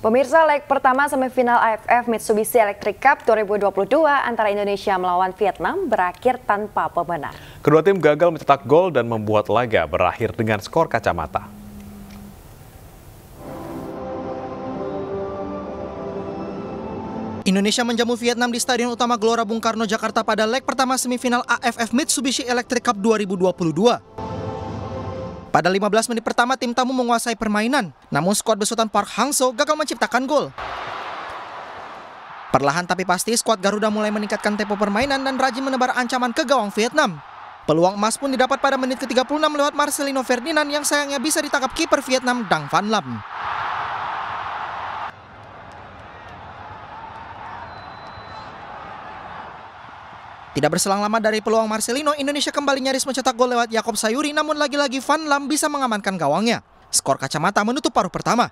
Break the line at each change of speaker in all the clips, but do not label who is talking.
Pemirsa leg pertama semifinal AFF Mitsubishi Electric Cup 2022 antara Indonesia melawan Vietnam berakhir tanpa pemenang.
Kedua tim gagal mencetak gol dan membuat laga berakhir dengan skor kacamata.
Indonesia menjamu Vietnam di Stadion Utama Gelora Bung Karno, Jakarta pada leg pertama semifinal AFF Mitsubishi Electric Cup 2022. Pada 15 menit pertama tim tamu menguasai permainan, namun skuad besutan Park Hang-seo gagal menciptakan gol. Perlahan tapi pasti skuad Garuda mulai meningkatkan tempo permainan dan rajin menebar ancaman ke gawang Vietnam. Peluang emas pun didapat pada menit ke-36 lewat Marcelino Ferdinand yang sayangnya bisa ditangkap kiper Vietnam Dang Van Lam. Tidak berselang lama dari peluang Marcelino, Indonesia kembali nyaris mencetak gol lewat Yakob Sayuri namun lagi-lagi Van Lam bisa mengamankan gawangnya. Skor kacamata menutup paruh pertama.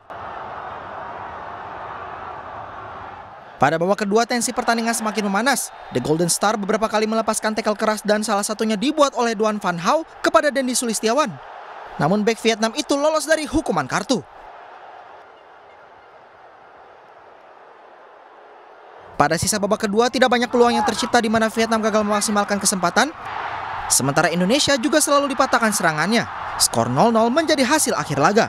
Pada babak kedua tensi pertandingan semakin memanas. The Golden Star beberapa kali melepaskan tekel keras dan salah satunya dibuat oleh Duan Van Hau kepada Dendi Sulistiawan. Namun back Vietnam itu lolos dari hukuman kartu. Pada sisa babak kedua tidak banyak peluang yang tercipta di mana Vietnam gagal memaksimalkan kesempatan. Sementara Indonesia juga selalu dipatahkan serangannya. Skor 0-0 menjadi hasil akhir laga.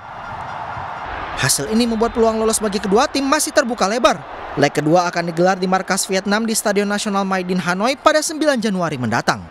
Hasil ini membuat peluang lolos bagi kedua tim masih terbuka lebar. Leg kedua akan digelar di markas Vietnam di Stadion Nasional Maidin Hanoi pada 9 Januari mendatang.